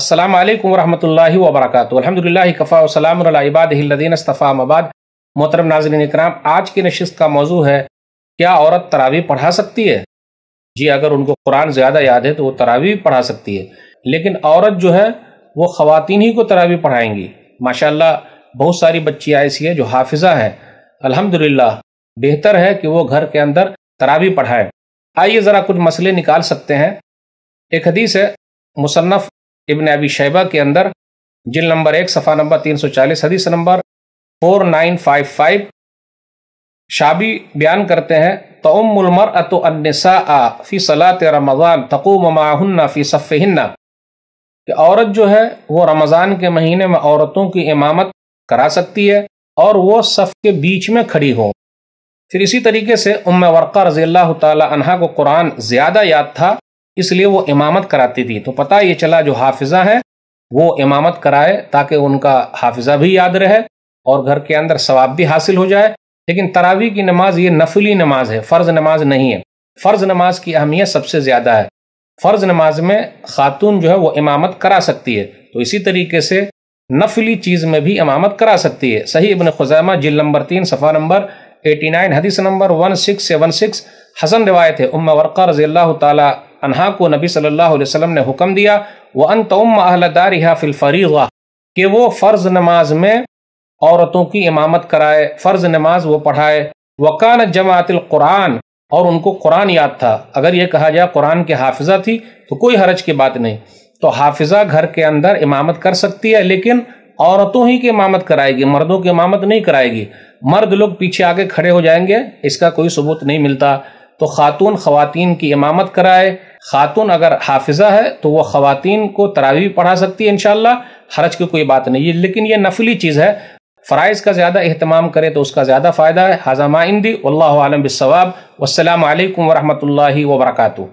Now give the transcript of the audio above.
السلام علیکم ورحمۃ اللہ وبرکاتہ الحمد کفا کفاء السلام الدین اعبادین مباد محترم ناظرین اکرام آج کی نشست کا موضوع ہے کیا عورت تراویح پڑھا سکتی ہے جی اگر ان کو قرآن زیادہ یاد ہے تو وہ بھی پڑھا سکتی ہے لیکن عورت جو ہے وہ خواتین ہی کو تراوی پڑھائیں گی ماشاءاللہ بہت ساری بچیاں ایسی ہیں جو حافظہ ہیں الحمد بہتر ہے کہ وہ گھر کے اندر تراویح پڑھائیں آئیے ذرا کچھ مسئلے نکال سکتے ہیں ایک حدیث ہے مصنف ابن ابی شیبہ کے اندر جل نمبر ایک صفحہ نمبر تین سو چالیس حدیث number four nine five five شابی بیان کرتے ہیں تم المر النساء فی صلا رمضان تقوم معهن فی صفہن کہ عورت جو ہے وہ رمضان کے مہینے میں عورتوں کی امامت کرا سکتی ہے اور وہ صف کے بیچ میں کھڑی ہو پھر اسی طریقے سے ام ورقہ رضی اللہ تعالی عنہ کو قرآن زیادہ یاد تھا اس لیے وہ امامت کراتی تھی تو پتہ یہ چلا جو حافظہ ہیں وہ امامت کرائے تاکہ ان کا حافظہ بھی یاد رہے اور گھر کے اندر ثواب بھی حاصل ہو جائے لیکن تراوی کی نماز یہ نفلی نماز ہے فرض نماز نہیں ہے فرض نماز کی اہمیت سب سے زیادہ ہے فرض نماز میں خاتون جو ہے وہ امامت کرا سکتی ہے تو اسی طریقے سے نفلی چیز میں بھی امامت کرا سکتی ہے صحیح ابن خزامہ جل نمبر تین صفحہ نمبر ایٹی نائن حدیث number one six seven six حسن روایت ہے ام ورقہ رضی اللہ تعالیٰ انہا کو نبی صلی اللہ علیہ وسلم نے حکم دیا وہ ان تم آدار کہ وہ فرض نماز میں عورتوں کی امامت کرائے فرض نماز وہ پڑھائے جماعت القرآن اور ان کو قرآن یاد تھا اگر یہ کہا جائے قرآن کی حافظہ تھی تو کوئی حرج کی بات نہیں تو حافظہ گھر کے اندر امامت کر سکتی ہے لیکن عورتوں ہی کی امامت کرائے گی مردوں کی امامت نہیں کرائے گی مرد لوگ پیچھے آگے کھڑے ہو جائیں گے اس کا کوئی ثبوت نہیں ملتا تو خاتون خواتین کی امامت کرائے خاتون اگر حافظہ ہے تو وہ خواتین کو تراویح پڑھا سکتی ہے انشاءاللہ حرج کی کوئی بات نہیں ہے لیکن یہ نفلی چیز ہے فرائض کا زیادہ اہتمام کرے تو اس کا زیادہ فائدہ ہے حضامہ اندی اللہ عالم بالصواب والسلام علیکم ورحمۃ اللہ وبرکاتہ